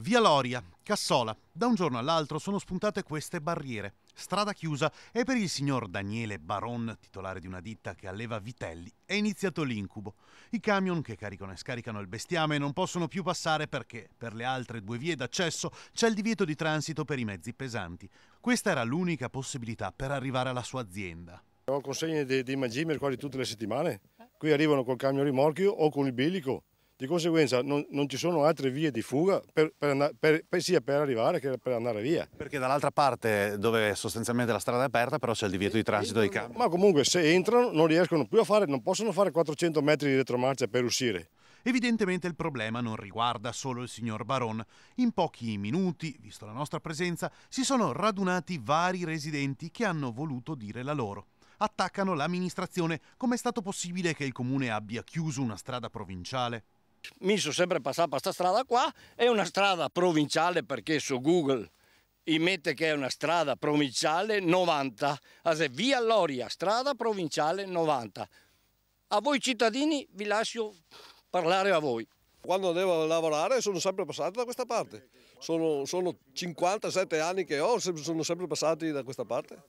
Via Loria, Cassola, da un giorno all'altro sono spuntate queste barriere. Strada chiusa e per il signor Daniele Baron, titolare di una ditta che alleva vitelli, è iniziato l'incubo. I camion che caricano e scaricano il bestiame non possono più passare perché per le altre due vie d'accesso c'è il divieto di transito per i mezzi pesanti. Questa era l'unica possibilità per arrivare alla sua azienda. Abbiamo consegne dei, dei mangimi quasi tutte le settimane. Qui arrivano col camion rimorchio o con il bilico di conseguenza non, non, ci sono altre vie di fuga per, per, per, sia per arrivare che per andare via. Perché dall'altra parte dove sostanzialmente la strada è aperta però c'è il divieto di transito dei campi. Ma comunque se entrano non riescono più a fare, non possono fare 400 metri di retromarcia per uscire. Evidentemente il problema non riguarda solo il signor Baron. In pochi minuti, visto la nostra presenza, si sono radunati vari residenti che hanno voluto dire la loro attaccano l'amministrazione. Com'è stato possibile che il comune abbia chiuso una strada provinciale? Mi sono sempre passato questa strada qua, è una strada provinciale perché su Google mette che è una strada provinciale 90, è ah, via Loria, strada provinciale 90. A voi cittadini vi lascio parlare a voi. Quando devo lavorare sono sempre passato da questa parte, sono, sono 57 anni che ho, sono sempre passati da questa parte.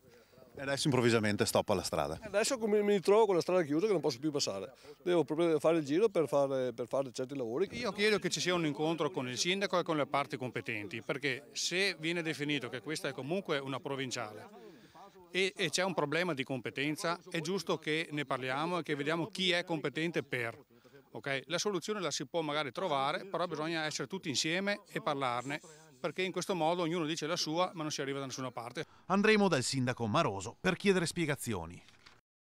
E adesso improvvisamente stoppa la strada. Adesso mi trovo con la strada chiusa che non posso più passare. Devo proprio fare il giro per fare, per fare certi lavori. Io chiedo che ci sia un incontro con il sindaco e con le parti competenti, perché se viene definito che questa è comunque una provinciale e, e c'è un problema di competenza, è giusto che ne parliamo e che vediamo chi è competente per. Okay? La soluzione la si può magari trovare, però bisogna essere tutti insieme e parlarne perché in questo modo ognuno dice la sua ma non si arriva da nessuna parte. Andremo dal sindaco Maroso per chiedere spiegazioni.